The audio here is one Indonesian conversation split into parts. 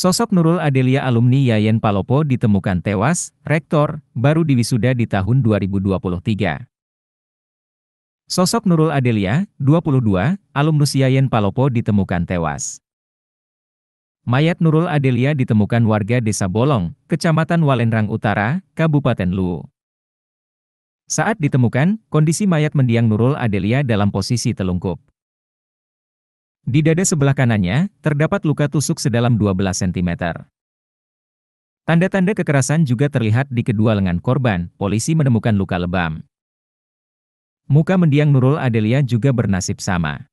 Sosok Nurul Adelia alumni Yayen Palopo ditemukan tewas, rektor, baru diwisuda di tahun 2023. Sosok Nurul Adelia, 22, alumnus Yayen Palopo ditemukan tewas. Mayat Nurul Adelia ditemukan warga Desa Bolong, Kecamatan Walenrang Utara, Kabupaten Luwu. Saat ditemukan, kondisi mayat mendiang Nurul Adelia dalam posisi telungkup. Di dada sebelah kanannya, terdapat luka tusuk sedalam 12 cm. Tanda-tanda kekerasan juga terlihat di kedua lengan korban, polisi menemukan luka lebam. Muka mendiang Nurul Adelia juga bernasib sama.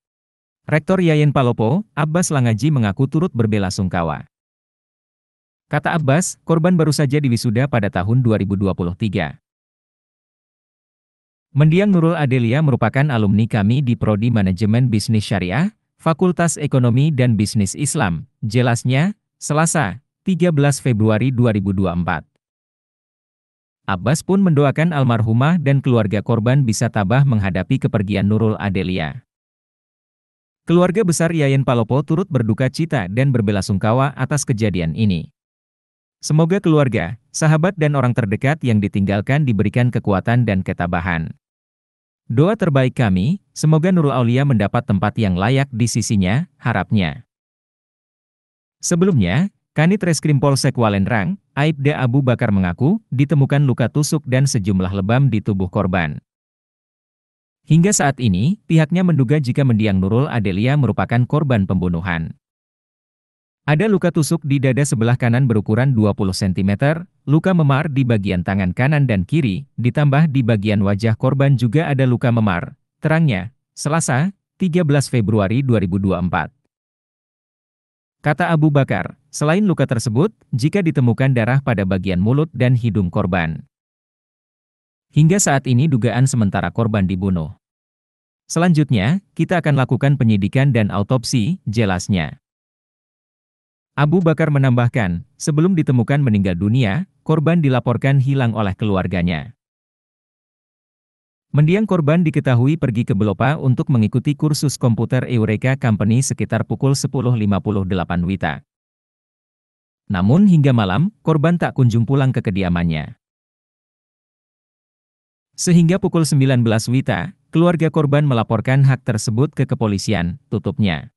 Rektor Yayen Palopo, Abbas Langaji mengaku turut berbela sungkawa. Kata Abbas, korban baru saja diwisuda pada tahun 2023. Mendiang Nurul Adelia merupakan alumni kami di Prodi Manajemen Bisnis Syariah, Fakultas Ekonomi dan Bisnis Islam, jelasnya, Selasa, 13 Februari 2024. Abbas pun mendoakan almarhumah dan keluarga korban bisa tabah menghadapi kepergian Nurul Adelia. Keluarga besar Yayan Palopo turut berduka cita dan berbelasungkawa atas kejadian ini. Semoga keluarga, sahabat dan orang terdekat yang ditinggalkan diberikan kekuatan dan ketabahan. Doa terbaik kami, semoga Nurul Aulia mendapat tempat yang layak di sisinya, harapnya. Sebelumnya, Kanit Reskrim Polsek Walendrang, Aibda Abu Bakar mengaku, ditemukan luka tusuk dan sejumlah lebam di tubuh korban. Hingga saat ini, pihaknya menduga jika mendiang Nurul Adelia merupakan korban pembunuhan. Ada luka tusuk di dada sebelah kanan berukuran 20 cm, luka memar di bagian tangan kanan dan kiri, ditambah di bagian wajah korban juga ada luka memar. Terangnya, Selasa, 13 Februari 2024. Kata Abu Bakar, selain luka tersebut, jika ditemukan darah pada bagian mulut dan hidung korban. Hingga saat ini dugaan sementara korban dibunuh. Selanjutnya, kita akan lakukan penyidikan dan autopsi, jelasnya. Abu Bakar menambahkan, sebelum ditemukan meninggal dunia, korban dilaporkan hilang oleh keluarganya. Mendiang korban diketahui pergi ke Belopa untuk mengikuti kursus komputer Eureka Company sekitar pukul 10.58 Wita. Namun hingga malam, korban tak kunjung pulang ke kediamannya. Sehingga pukul 19 Wita, keluarga korban melaporkan hak tersebut ke kepolisian, tutupnya.